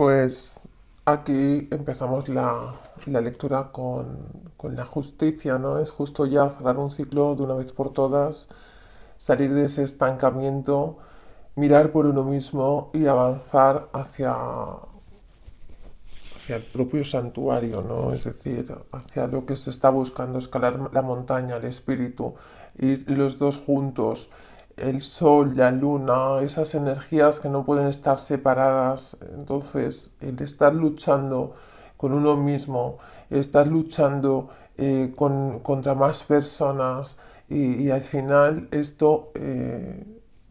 Pues aquí empezamos la, lectura con, la justicia, ¿no? Es justo ya cerrar un ciclo de una vez por todas, salir de ese estancamiento, mirar por uno mismo y avanzar hacia, hacia el propio santuario, ¿no? Es decir, hacia lo que se está buscando, escalar la montaña, el espíritu, ir los dos juntos el sol, la luna, esas energías que no pueden estar separadas. Entonces, el estar luchando con uno mismo, estar luchando eh, con, contra más personas y, al final esto, eh,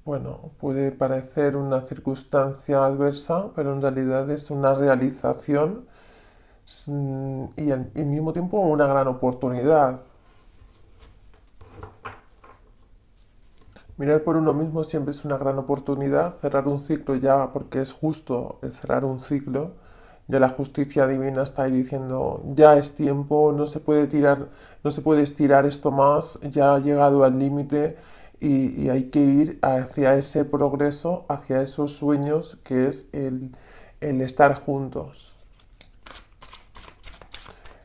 bueno, puede parecer una circunstancia adversa, pero en realidad es una realización mm, y al mismo tiempo una gran oportunidad Mirar por uno mismo siempre es una gran oportunidad, cerrar un ciclo ya porque es justo cerrar un ciclo. Ya la justicia divina está ahí diciendo, ya es tiempo, no se puede tirar, no se puede estirar esto más, ya ha llegado al límite y, hay que ir hacia ese progreso, hacia esos sueños que es el, el estar juntos.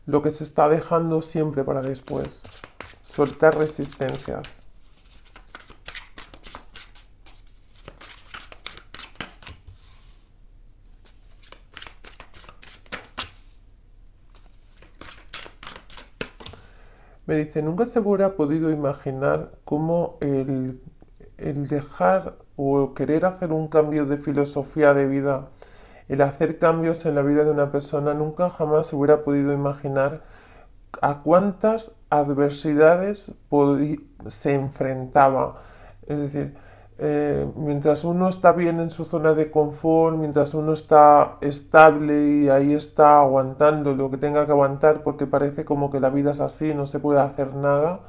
Lo que se está dejando siempre para después, soltar resistencias. Me dice, nunca se hubiera podido imaginar cómo el, el dejar o querer hacer un cambio de filosofía de vida, el hacer cambios en la vida de una persona, nunca jamás se hubiera podido imaginar a cuántas adversidades se enfrentaba. Es decir, eh, mientras uno está bien en su zona de confort, mientras uno está estable y ahí está aguantando lo que tenga que aguantar porque parece como que la vida es así, no se puede hacer nada,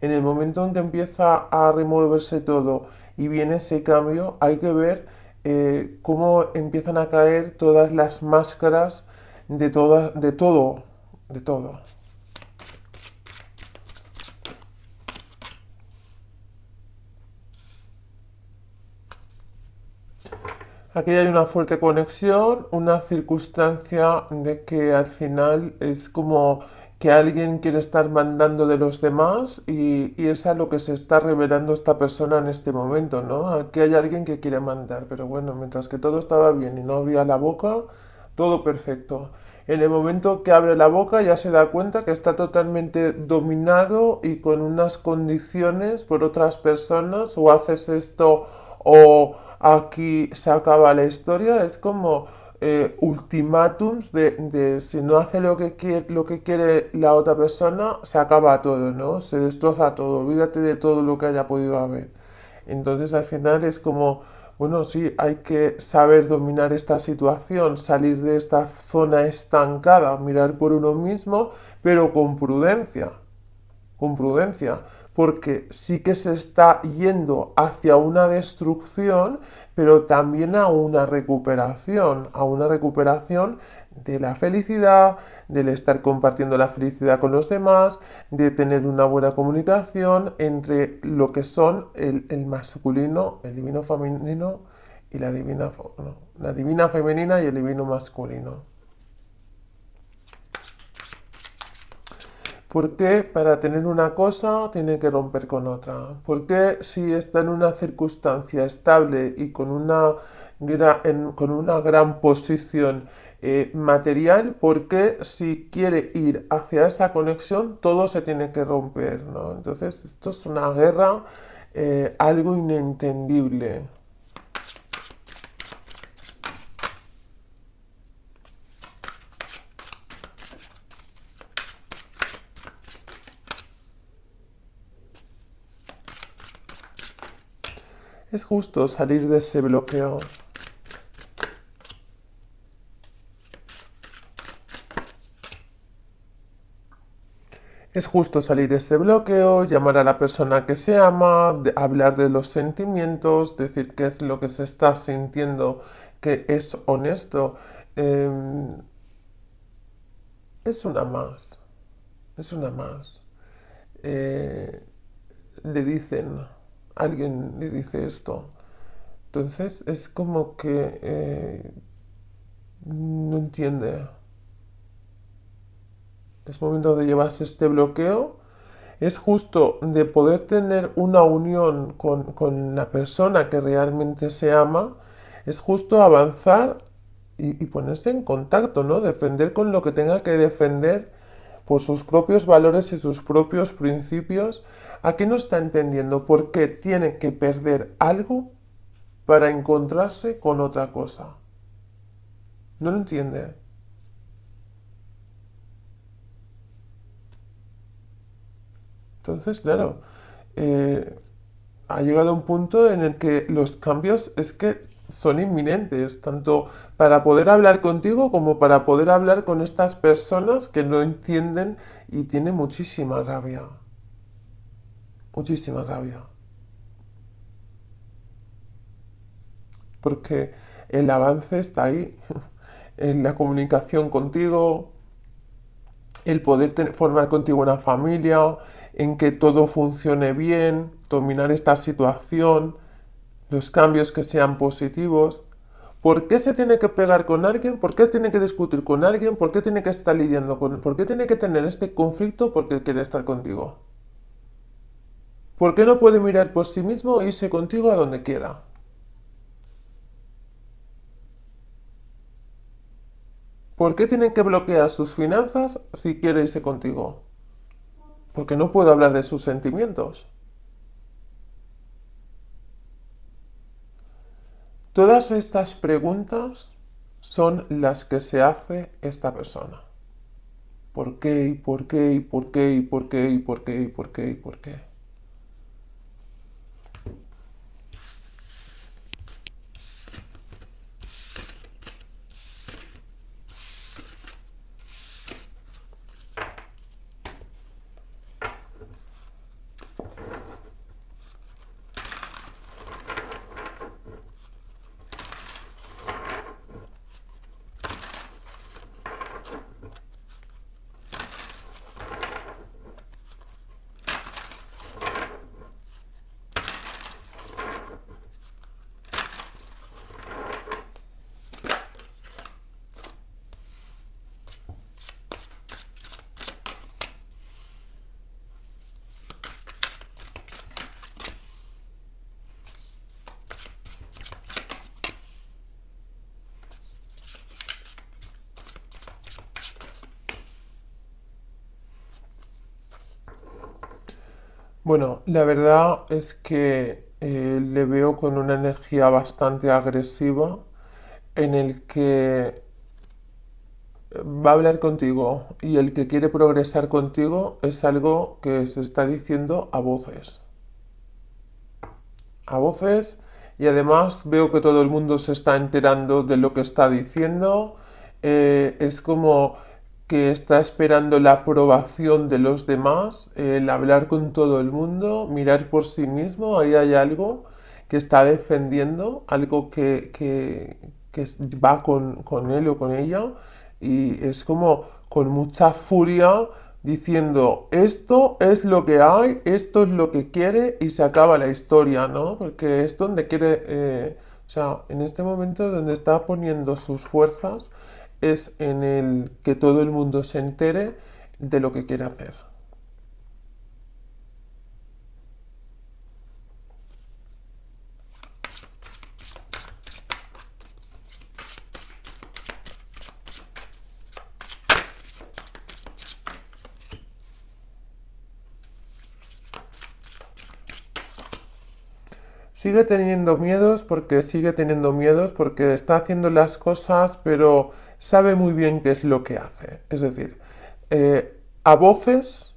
en el momento en que empieza a removerse todo y viene ese cambio, hay que ver eh, cómo empiezan a caer todas las máscaras de, todas de todo, de todo. Aquí hay una fuerte conexión, una circunstancia de que al final es como que alguien quiere estar mandando de los demás y, es a lo que se está revelando esta persona en este momento, ¿no? Aquí hay alguien que quiere mandar, pero bueno, mientras que todo estaba bien y no había la boca, todo perfecto. En el momento que abre la boca ya se da cuenta que está totalmente dominado y con unas condiciones por otras personas o haces esto o aquí se acaba la historia, es como eh, ultimátums de, si no hace lo que, quiere, lo que quiere la otra persona, se acaba todo, ¿no? Se destroza todo, olvídate de todo lo que haya podido haber. Entonces al final es como, bueno, sí, hay que saber dominar esta situación, salir de esta zona estancada, mirar por uno mismo, pero con prudencia, con prudencia porque sí que se está yendo hacia una destrucción, pero también a una recuperación, a una recuperación de la felicidad, del estar compartiendo la felicidad con los demás, de tener una buena comunicación entre lo que son el, masculino, el divino femenino y la divina, la divina femenina y el divino masculino. ¿Por qué para tener una cosa tiene que romper con otra? ¿Por qué si está en una circunstancia estable y con una, con una gran posición eh, material? ¿Por qué si quiere ir hacia esa conexión todo se tiene que romper? ¿no? Entonces esto es una guerra eh, algo inentendible. Es justo salir de ese bloqueo. Es justo salir de ese bloqueo, llamar a la persona que se ama, hablar de los sentimientos, decir qué es lo que se está sintiendo, que es honesto. Em, es una más. Es una más. Eh, le dicen, alguien le dice esto. Entonces es como que eh, no entiende. Es momento de llevarse este bloqueo. Es justo de poder tener una unión con, la persona que realmente se ama. Es justo avanzar y, y, ponerse en contacto, ¿no? Defender con lo que tenga que defender por sus propios valores y sus propios principios, ¿a qué no está entendiendo por qué tiene que perder algo para encontrarse con otra cosa? No lo entiende. Entonces, claro, eh, ha llegado un punto en el que los cambios es que son inminentes, tanto para poder hablar contigo como para poder hablar con estas personas que no entienden y tienen muchísima rabia. Muchísima rabia. Porque el avance está ahí, en la comunicación contigo, el poder formar contigo una familia, en que todo funcione bien, dominar esta situación los cambios que sean positivos. ¿Por qué se tiene que pegar con alguien? ¿Por qué tiene que discutir con alguien? ¿Por qué tiene que estar lidiando con ¿Por qué tiene que tener este conflicto porque quiere estar contigo? ¿Por qué no puede mirar por sí mismo e irse contigo a donde quiera? ¿Por qué tienen que bloquear sus finanzas si quiere irse contigo? Porque no puedo hablar de sus sentimientos. Todas estas preguntas son las que se hace esta persona. ¿Por qué? ¿Y por qué? ¿Y por qué? ¿Y por qué? ¿Y por qué? ¿Y por qué? ¿Y por qué? Bueno, la verdad es que eh, le veo con una energía bastante agresiva en el que va a hablar contigo y el que quiere progresar contigo es algo que se está diciendo a voces. A voces y además veo que todo el mundo se está enterando de lo que está diciendo. Eh, es como que está esperando la aprobación de los demás, el hablar con todo el mundo, mirar por sí mismo, ahí hay algo que está defendiendo, algo que, va con, con, él o con ella, y es como con mucha furia diciendo, esto es lo que hay, esto es lo que quiere, y se acaba la historia, ¿no? Porque es donde quiere, eh, o sea, en este momento donde está poniendo sus fuerzas, es en el que todo el mundo se entere de lo que quiere hacer. Sigue teniendo miedos porque sigue teniendo miedos porque está haciendo las cosas pero sabe muy bien qué es lo que hace. Es decir, eh, a voces,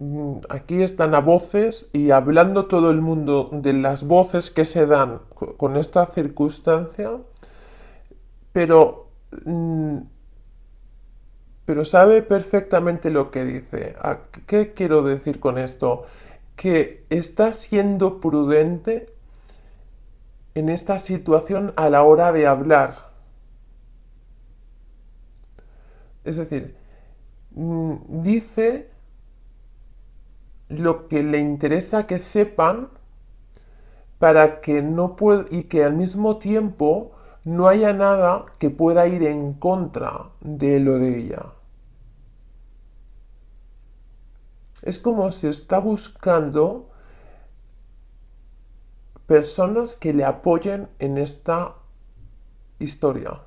mm, aquí están a voces y hablando todo el mundo de las voces que se dan con esta circunstancia, pero, mm, pero sabe perfectamente lo que dice. Ah, ¿Qué quiero decir con esto? Que está siendo prudente en esta situación a la hora de hablar Es decir, mm, dice lo que le interesa que sepan para que no y que al mismo tiempo no haya nada que pueda ir en contra de lo de ella. Es como si está buscando personas que le apoyen en esta historia.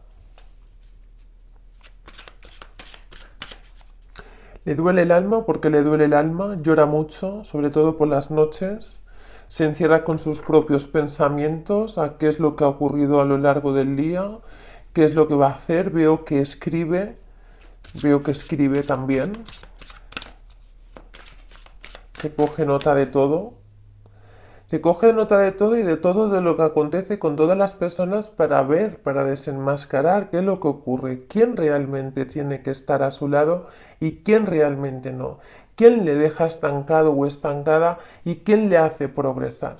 Le duele el alma porque le duele el alma, llora mucho, sobre todo por las noches, se encierra con sus propios pensamientos a qué es lo que ha ocurrido a lo largo del día, qué es lo que va a hacer, veo que escribe, veo que escribe también, que coge nota de todo coge nota de todo y de todo de lo que acontece con todas las personas para ver, para desenmascarar qué es lo que ocurre, quién realmente tiene que estar a su lado y quién realmente no, quién le deja estancado o estancada y quién le hace progresar.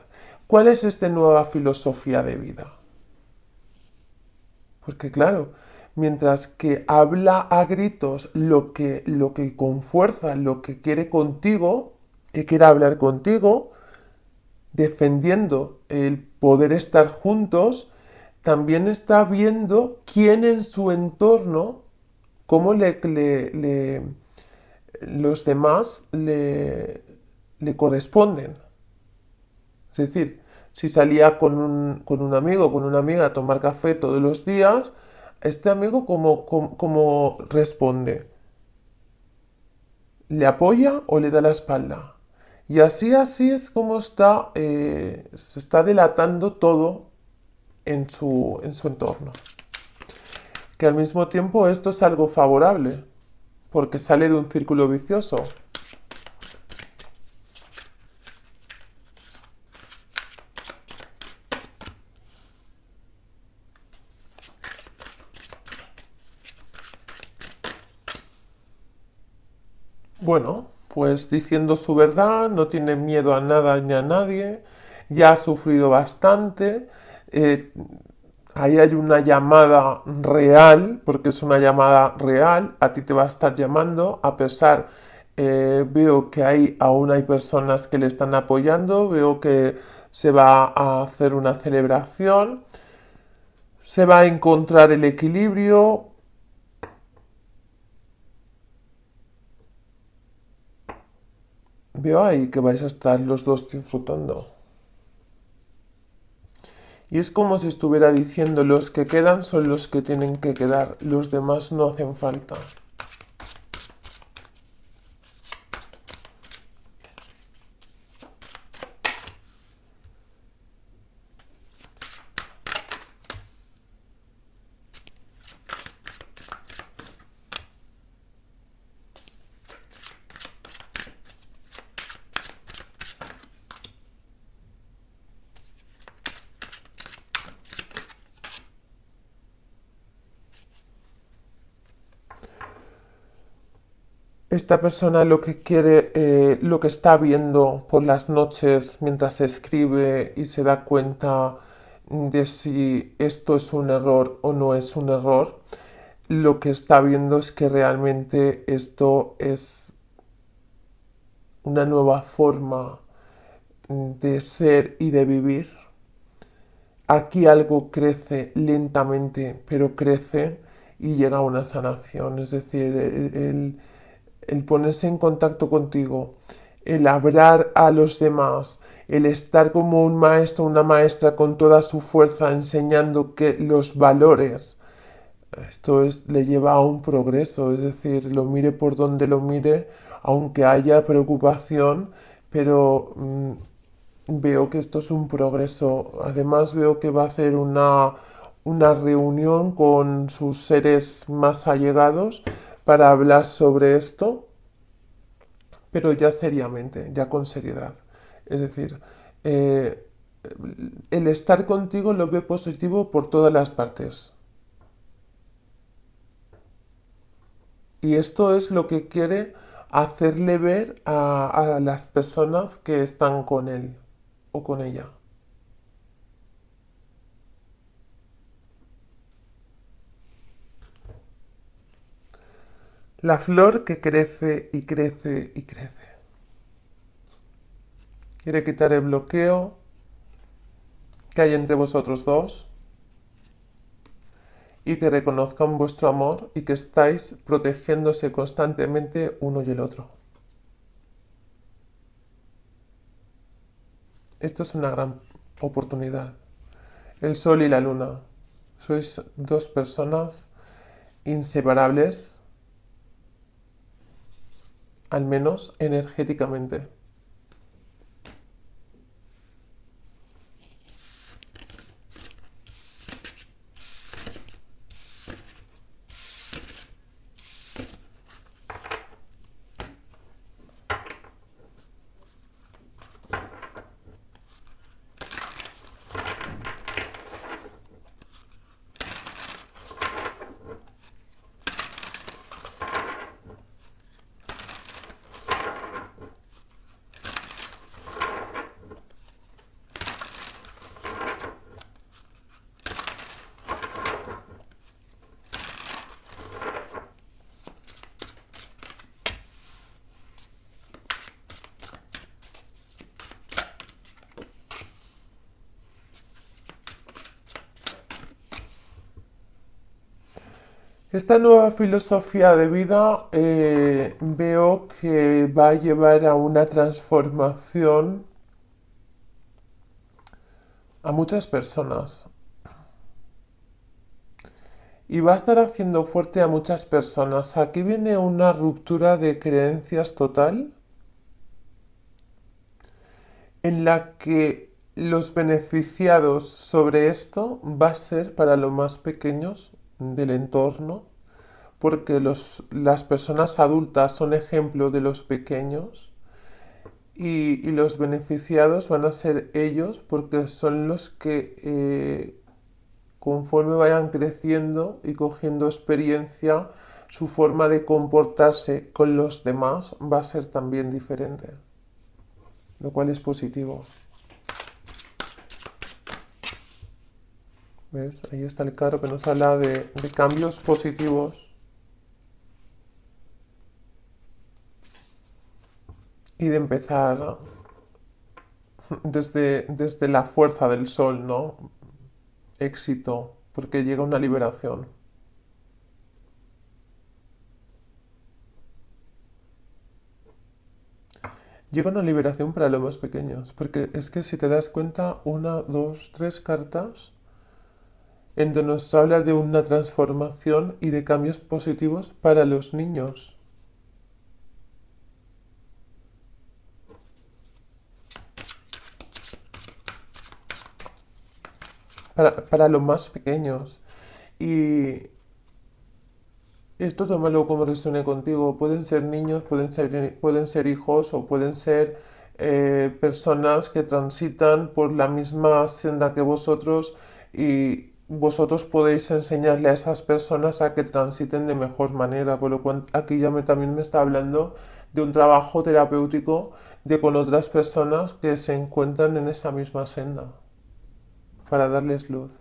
¿Cuál es esta nueva filosofía de vida? Porque claro, mientras que habla a gritos lo que, lo que con fuerza, lo que quiere contigo, que quiere hablar contigo, defendiendo el poder estar juntos, también está viendo quién en su entorno, cómo le, le, los demás le, le, corresponden. Es decir, si salía con un, con un amigo, con una amiga a tomar café todos los días, este amigo cómo, cómo responde. ¿Le apoya o le da la espalda? Y así, así es como está, eh, se está delatando todo en en su entorno. Que al mismo tiempo esto es algo favorable, porque sale de un círculo vicioso, Pues, diciendo su verdad, no tiene miedo a nada ni a nadie, ya ha sufrido bastante. Eh, ahí hay una llamada real, porque es una llamada real, a ti te va a estar llamando, a pesar, eh, veo que hay, aún hay personas que le están apoyando, veo que se va a hacer una celebración, se va a encontrar el equilibrio, veo ahí que vais a estar los dos disfrutando. Y es como si estuviera diciendo, los que quedan son los que tienen que quedar, los demás no hacen falta. esta persona lo que quiere, eh, lo que está viendo por las noches mientras escribe y se da cuenta de si esto es un error o no es un error, lo que está viendo es que realmente esto es una nueva forma de ser y de vivir. Aquí algo crece lentamente, pero crece y llega a una sanación, es decir, el el ponerse en contacto contigo, el hablar a los demás, el estar como un maestro, una maestra con toda su fuerza enseñando que los valores, esto es, le lleva a un progreso, es decir, lo mire por donde lo mire, aunque haya preocupación, pero mm, veo que esto es un progreso. Además veo que va a hacer una, una reunión con sus seres más allegados para hablar sobre esto, pero ya seriamente, ya con seriedad. Es decir, eh, el estar contigo lo ve positivo por todas las partes. Y esto es lo que quiere hacerle ver a las personas que están con él o con ella. la flor que crece y crece y crece. Quiere quitar el bloqueo que hay entre vosotros dos y que reconozcan vuestro amor y que estáis protegiéndose constantemente uno y el otro. Esto es una gran oportunidad. El sol y la luna. Sois dos personas inseparables al menos energéticamente. Esta nueva filosofía de vida eh, veo que va a llevar a una transformación a muchas personas. Y va a estar haciendo fuerte a muchas personas. Aquí viene una ruptura de creencias total en la que los beneficiados sobre esto va a ser para los más pequeños del entorno, porque las personas adultas son ejemplo de los pequeños y, los beneficiados van a ser ellos porque son los que eh, conforme vayan creciendo y cogiendo experiencia, su forma de comportarse con los demás va a ser también diferente, lo cual es positivo. Ahí está el carro que nos habla de, cambios positivos. Y de empezar desde, desde la fuerza del sol, ¿no? Éxito, porque llega una liberación. llega una liberación para los más pequeños, porque es que si te das cuenta, una, dos, tres cartas en donde nos habla de una transformación y de cambios positivos para los niños. Para, los más pequeños. Y esto tómalo como resuene contigo. Pueden ser niños, pueden ser, pueden ser hijos o pueden ser eh, personas que transitan por la misma senda que vosotros y vosotros podéis enseñarle a esas personas a que transiten de mejor manera, por lo cual aquí ya me, también me está hablando de un trabajo terapéutico de con otras personas que se encuentran en esa misma senda, para darles luz.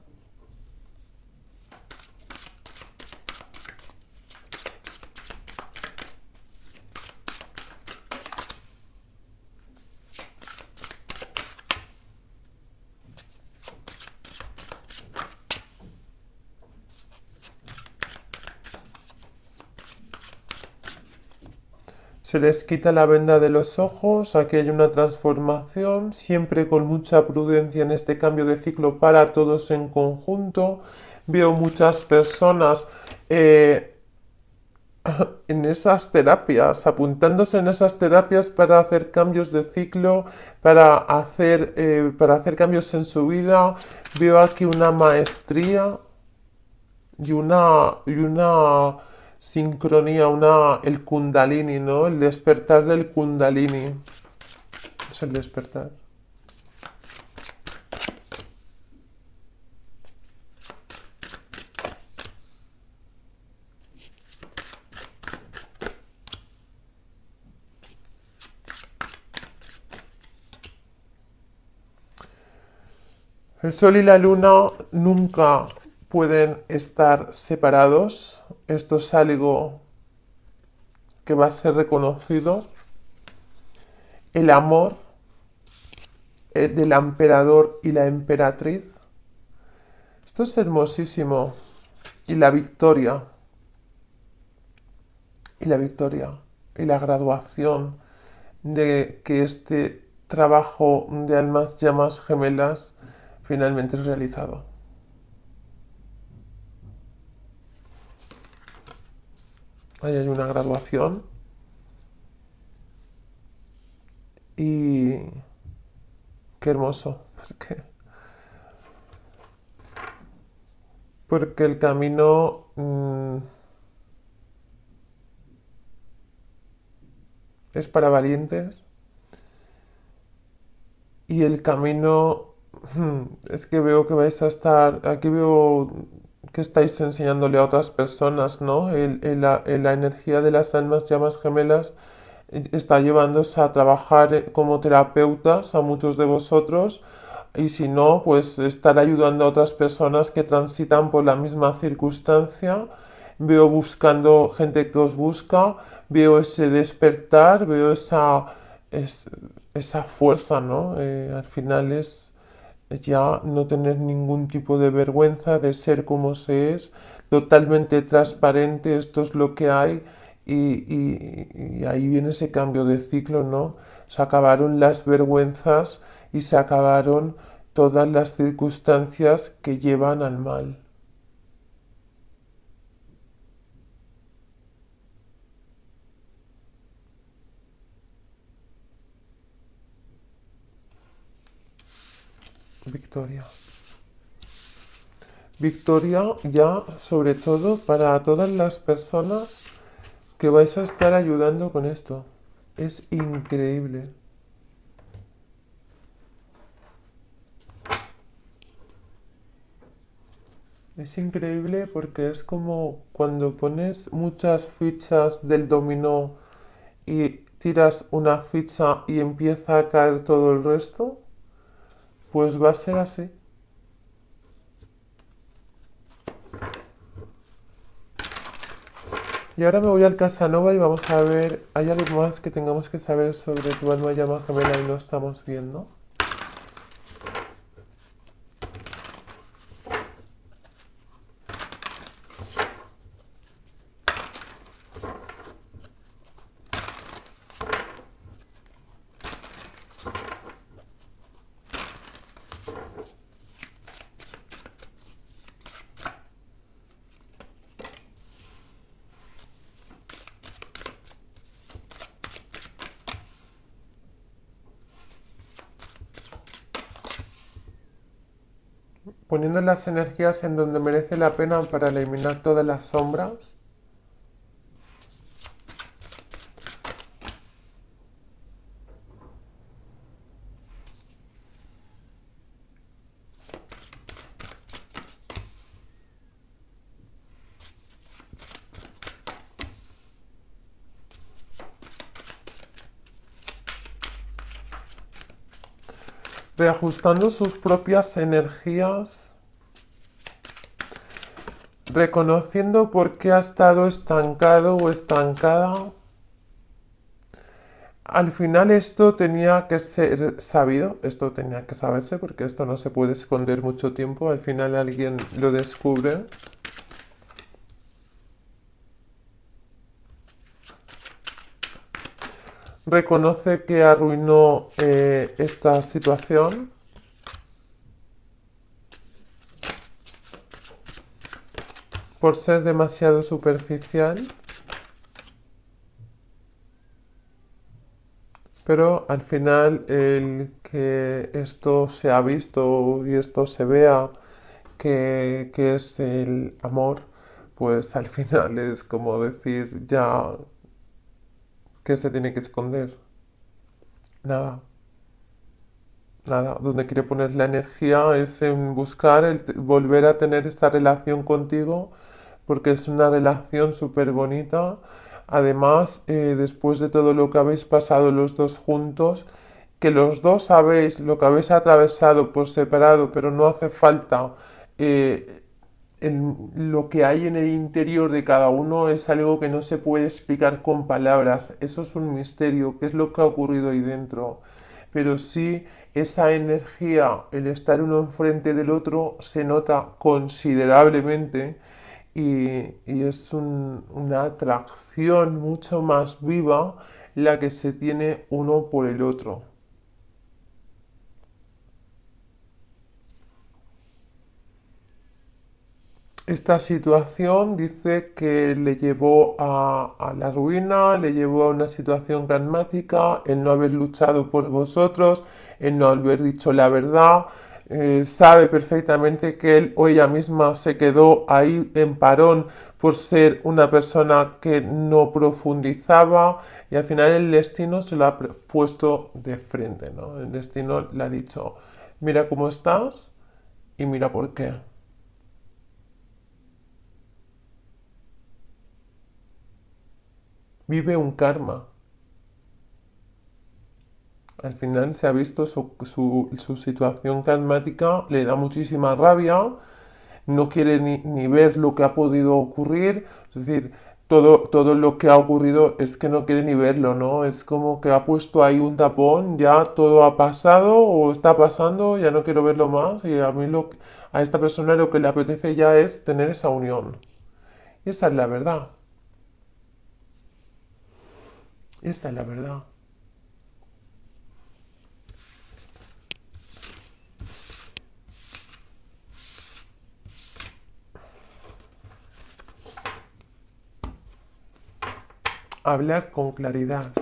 Se les quita la venda de los ojos, aquí hay una transformación, siempre con mucha prudencia en este cambio de ciclo para todos en conjunto. Veo muchas personas eh, en esas terapias, apuntándose en esas terapias para hacer cambios de ciclo, para hacer, eh, para hacer cambios en su vida. Veo aquí una maestría una... Y una sincronía, una, el kundalini, ¿no? El despertar del kundalini. Es el despertar. El sol y la luna nunca pueden estar separados. Esto es algo que va a ser reconocido. El amor eh, del emperador y la emperatriz. Esto es hermosísimo. Y la victoria. Y la victoria. Y la graduación de que este trabajo de almas llamas gemelas finalmente es realizado. Ahí hay una graduación. Y qué hermoso, porque, porque el camino mm, es para valientes y el camino es que veo que vais a estar, aquí veo que estáis enseñándole a otras personas, ¿no? El, la, energía de las almas llamas gemelas eh, está llevándose a trabajar eh, como terapeutas a muchos de vosotros y si no, pues estar ayudando a otras personas que transitan por la misma circunstancia. Veo buscando gente que os busca, veo ese despertar, veo esa, esa fuerza, ¿no? Eh, al final es, ya no tener ningún tipo de vergüenza de ser como se es, totalmente transparente, esto es lo que hay, y, ahí viene ese cambio de ciclo, ¿no? Se acabaron las vergüenzas y se acabaron todas las circunstancias que llevan al mal. Victoria. Victoria ya sobre todo para todas las personas que vais a estar ayudando con esto. Es increíble. Es increíble porque es como cuando pones muchas fichas del dominó y tiras una ficha y empieza a caer todo el resto pues va a ser así. Y ahora me voy al Casanova y vamos a ver, ¿hay algo más que tengamos que saber sobre tu alma llamada gemela y no estamos viendo? poniendo las energías en donde merece la pena para eliminar todas las sombras reajustando sus propias energías, reconociendo por qué ha estado estancado o estancada. Al final esto tenía que ser sabido, esto tenía que saberse porque esto no se puede esconder mucho tiempo, al final alguien lo descubre. reconoce que arruinó eh, esta situación. por ser demasiado superficial, pero al final el que esto se ha visto y esto se vea que es el amor, pues al final es como decir ya ¿Qué se tiene que esconder? Nada. Nada. Donde quiere poner la energía es en buscar, el volver a tener esta relación contigo, porque es una relación súper bonita. Además, eh, después de todo lo que habéis pasado los dos juntos, que los dos sabéis lo que habéis atravesado por separado, pero no hace falta eh, lo que hay en el interior de cada uno es algo que no se puede explicar con palabras. Eso es un misterio, qué es lo que ha ocurrido ahí dentro. Pero sí, esa energía, el estar uno enfrente del otro, se nota considerablemente y, es una atracción mucho más viva la que se tiene uno por el otro. Esta situación dice que le llevó a, la ruina, le llevó a una situación dramática, el no haber luchado por vosotros, el no haber dicho la verdad. Eh, sabe perfectamente que él o ella misma se quedó ahí en parón por ser una persona que no profundizaba y al final el destino se lo ha puesto de frente, ¿no? El destino le ha dicho, mira cómo estás y mira por qué. vive un karma. Al final se ha visto su, su, situación karmática, le da muchísima rabia, no quiere ni, ni, ver lo que ha podido ocurrir, es decir, todo, todo lo que ha ocurrido es que no quiere ni verlo, ¿no? Es como que ha puesto ahí un tapón, ya todo ha pasado o está pasando, ya no quiero verlo más y a mí lo, a esta persona lo que le apetece ya es tener esa unión. Y esa es la verdad. Esta es la verdad. Hablar con claridad.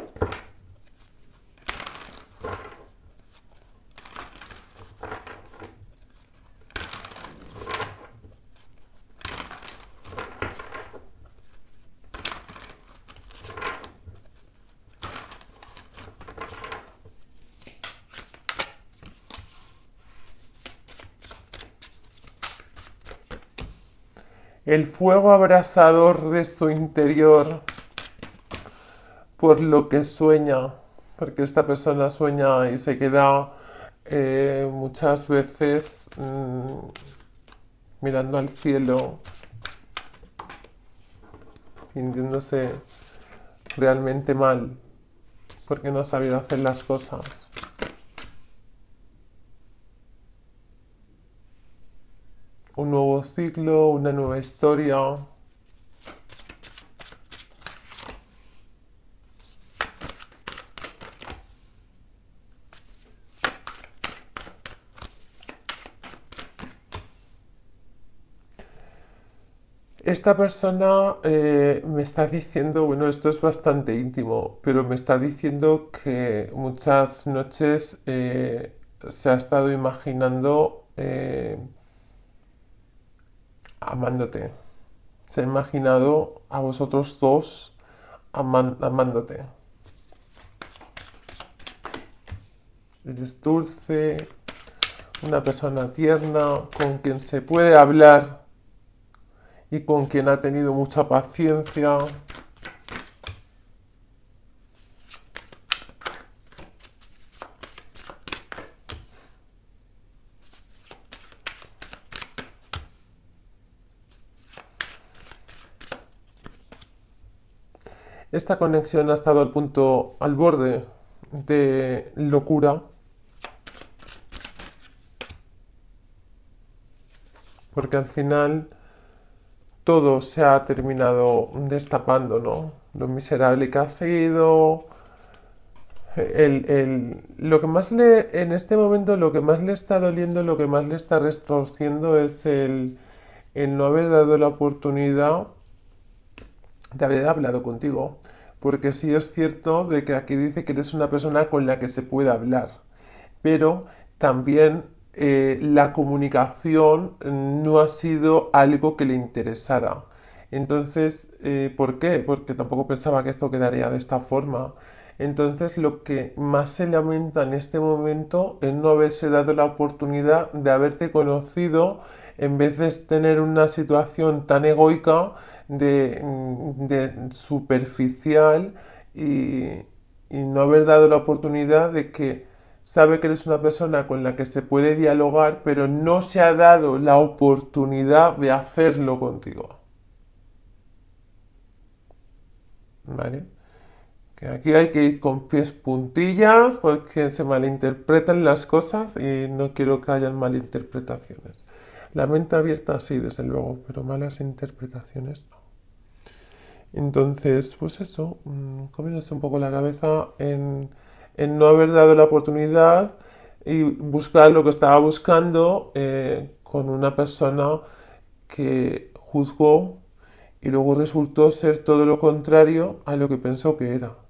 el fuego abrasador de su interior por lo que sueña, porque esta persona sueña y se queda eh, muchas veces mm, mirando al cielo, sintiéndose realmente mal, porque no ha sabido hacer las cosas. ciclo, una nueva historia. Esta persona eh, me está diciendo, bueno, esto es bastante íntimo, pero me está diciendo que muchas noches eh, se ha estado imaginando eh, amándote. Se ha imaginado a vosotros dos amándote. Eres dulce, una persona tierna, con quien se puede hablar y con quien ha tenido mucha paciencia. Esta conexión ha estado al punto, al borde de locura. Porque al final todo se ha terminado destapando, ¿no? Lo miserable que ha seguido lo que más le, en este momento lo que más le está doliendo, lo que más le está retorciendo es el, el no haber dado la oportunidad de haber hablado contigo, porque sí es cierto de que aquí dice que eres una persona con la que se puede hablar, pero también eh, la comunicación no ha sido algo que le interesara. Entonces, eh, ¿por qué? Porque tampoco pensaba que esto quedaría de esta forma. Entonces lo que más se lamenta en este momento es no haberse dado la oportunidad de haberte conocido en vez de tener una situación tan egoica de, superficial y, y no haber dado la oportunidad de que sabe que eres una persona con la que se puede dialogar, pero no se ha dado la oportunidad de hacerlo contigo. ¿Vale? aquí hay que ir con pies puntillas porque se malinterpretan las cosas y no quiero que hayan malinterpretaciones. La mente abierta sí, desde luego, pero malas interpretaciones no. Entonces, pues eso, mmm, comiéndose un poco la cabeza en, no haber dado la oportunidad y buscar lo que estaba buscando eh, con una persona que juzgó y luego resultó ser todo lo contrario a lo que pensó que era.